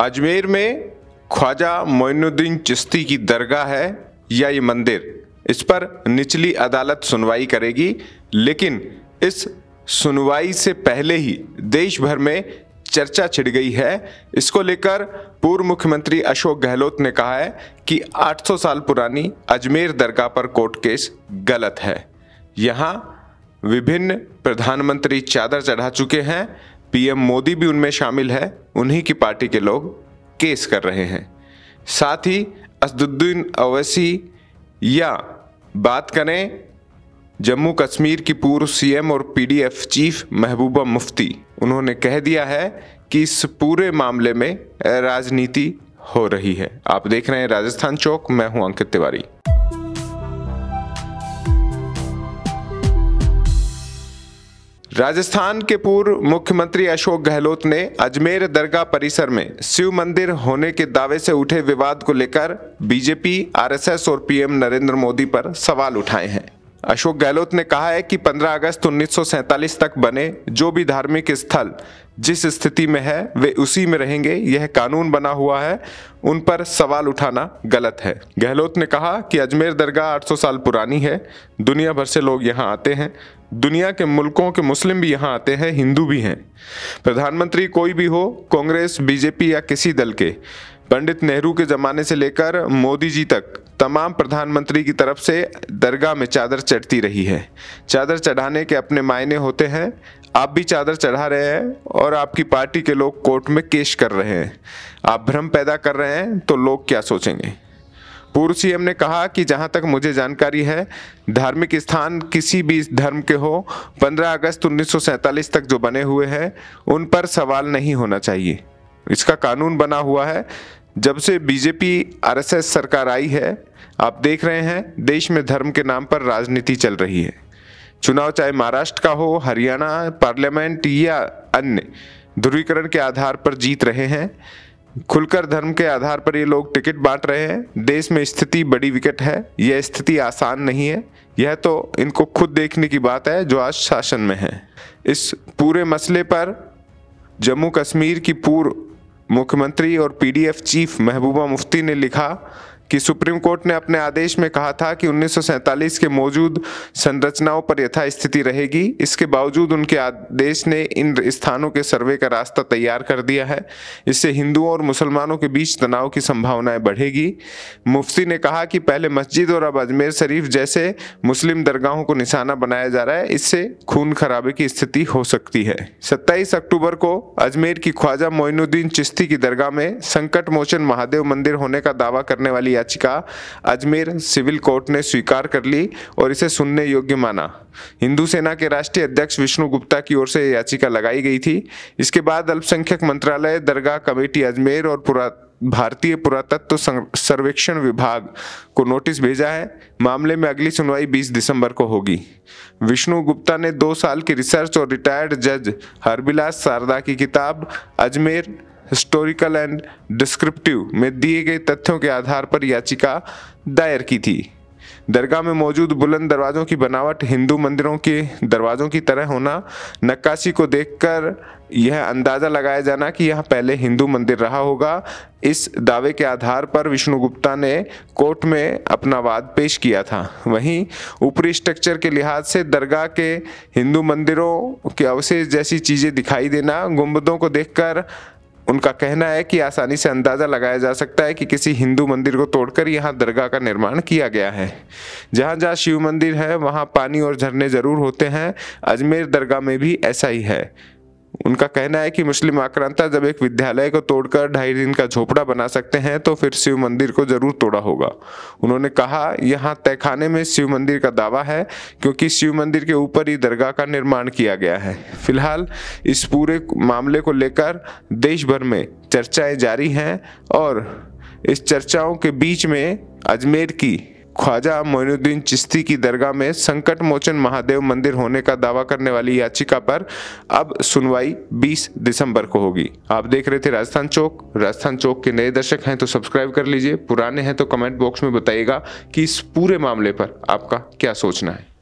अजमेर में ख्वाजा मोइनुद्दीन चिश्ती की दरगाह है या ये मंदिर इस पर निचली अदालत सुनवाई करेगी लेकिन इस सुनवाई से पहले ही देश भर में चर्चा छिड़ गई है इसको लेकर पूर्व मुख्यमंत्री अशोक गहलोत ने कहा है कि 800 साल पुरानी अजमेर दरगाह पर कोर्ट केस गलत है यहाँ विभिन्न प्रधानमंत्री चादर चढ़ा चुके हैं पीएम मोदी भी उनमें शामिल है उन्हीं की पार्टी के लोग केस कर रहे हैं साथ ही असदुद्दीन अवैसी या बात करें जम्मू कश्मीर की पूर्व सीएम और पीडीएफ चीफ महबूबा मुफ्ती उन्होंने कह दिया है कि इस पूरे मामले में राजनीति हो रही है आप देख रहे हैं राजस्थान चौक मैं हूं अंकित तिवारी राजस्थान के पूर्व मुख्यमंत्री अशोक गहलोत ने अजमेर दरगाह परिसर में शिव मंदिर होने के दावे से उठे विवाद को लेकर बीजेपी आरएसएस और पीएम नरेंद्र मोदी पर सवाल उठाए हैं अशोक गहलोत ने कहा है कि 15 अगस्त 1947 तक बने जो भी धार्मिक स्थल जिस स्थिति में है वे उसी में रहेंगे यह कानून बना हुआ है उन पर सवाल उठाना गलत है गहलोत ने कहा कि अजमेर दरगाह 800 साल पुरानी है दुनिया भर से लोग यहाँ आते हैं दुनिया के मुल्कों के मुस्लिम भी यहाँ आते हैं हिंदू भी हैं प्रधानमंत्री कोई भी हो कांग्रेस बीजेपी या किसी दल के पंडित नेहरू के ज़माने से लेकर मोदी जी तक तमाम प्रधानमंत्री की तरफ से दरगाह में चादर चढ़ती रही है चादर चढ़ाने के अपने मायने होते हैं आप भी चादर चढ़ा रहे हैं और आपकी पार्टी के लोग कोर्ट में केश कर रहे हैं आप भ्रम पैदा कर रहे हैं तो लोग क्या सोचेंगे पूर्व सीएम ने कहा कि जहां तक मुझे जानकारी है धार्मिक स्थान किसी भी धर्म के हो 15 अगस्त उन्नीस तक जो बने हुए हैं उन पर सवाल नहीं होना चाहिए इसका कानून बना हुआ है जब से बीजेपी आरएसएस सरकार आई है आप देख रहे हैं देश में धर्म के नाम पर राजनीति चल रही है चुनाव चाहे महाराष्ट्र का हो हरियाणा पार्लियामेंट या अन्य ध्रुवीकरण के आधार पर जीत रहे हैं खुलकर धर्म के आधार पर ये लोग टिकट बांट रहे हैं देश में स्थिति बड़ी विकट है यह स्थिति आसान नहीं है यह तो इनको खुद देखने की बात है जो आज शासन में है इस पूरे मसले पर जम्मू कश्मीर की पूर्व मुख्यमंत्री और पीडीएफ चीफ महबूबा मुफ्ती ने लिखा कि सुप्रीम कोर्ट ने अपने आदेश में कहा था कि उन्नीस के मौजूद संरचनाओं पर यथास्थिति रहेगी इसके बावजूद उनके आदेश ने इन स्थानों के सर्वे का रास्ता तैयार कर दिया है इससे हिंदुओं और मुसलमानों के बीच तनाव की संभावनाएं बढ़ेगी मुफ्ती ने कहा कि पहले मस्जिद और अब अजमेर शरीफ जैसे मुस्लिम दरगाहों को निशाना बनाया जा रहा है इससे खून खराबे की स्थिति हो सकती है सत्ताईस अक्टूबर को अजमेर की ख्वाजा मोइनुद्दीन चिश्ती की दरगाह में संकट मोचन महादेव मंदिर होने का दावा करने वाली याचिका अजमेर सिविल कोर्ट ने स्वीकार कर ली और इसे सुनने योग्य माना हिंदू सेना के राष्ट्रीय अध्यक्ष विष्णु गुप्ता की ओर से याचिका लगाई गई थी इसके बाद अल्पसंख्यक मंत्रालय दरगाह कमेटी अजमेर और पुरा भारतीय पुरातत्व तो सर्वेक्षण विभाग को नोटिस भेजा है मामले में अगली सुनवाई 20 दिसंबर को होगी विष्णु गुप्ता ने दो साल की रिसर्च और रिटायर्ड जज हरबिलास शारदा की किताब अजमेर हिस्टोरिकल एंड डिस्क्रिप्टिव में दिए गए तथ्यों के आधार पर याचिका दायर की थी दरगाह में मौजूद बुलंद दरवाज़ों की बनावट हिंदू मंदिरों के दरवाज़ों की तरह होना नक्काशी को देखकर यह अंदाज़ा लगाया जाना कि यह पहले हिंदू मंदिर रहा होगा इस दावे के आधार पर विष्णुगुप्ता ने कोर्ट में अपना वाद पेश किया था वहीं ऊपरी स्ट्रक्चर के लिहाज से दरगाह के हिंदू मंदिरों के अवशेष जैसी चीज़ें दिखाई देना गुम्बदों को देखकर उनका कहना है कि आसानी से अंदाज़ा लगाया जा सकता है कि किसी हिंदू मंदिर को तोड़कर यहाँ दरगाह का निर्माण किया गया है जहाँ जहाँ शिव मंदिर है वहाँ पानी और झरने ज़रूर होते हैं अजमेर दरगाह में भी ऐसा ही है उनका कहना है कि मुस्लिम आक्रांता जब एक विद्यालय को तोड़कर ढाई दिन का झोपड़ा बना सकते हैं तो फिर शिव मंदिर को जरूर तोड़ा होगा उन्होंने कहा यहाँ तहखाने में शिव मंदिर का दावा है क्योंकि शिव मंदिर के ऊपर ही दरगाह का निर्माण किया गया है फिलहाल इस पूरे मामले को लेकर देश भर में चर्चाएं जारी हैं और इस चर्चाओं के बीच में अजमेर की ख्वाजा मोइनुद्दीन चिश्ती की दरगाह में संकट मोचन महादेव मंदिर होने का दावा करने वाली याचिका पर अब सुनवाई 20 दिसंबर को होगी आप देख रहे थे राजस्थान चौक राजस्थान चौक के नए दर्शक हैं तो सब्सक्राइब कर लीजिए पुराने हैं तो कमेंट बॉक्स में बताइएगा कि इस पूरे मामले पर आपका क्या सोचना है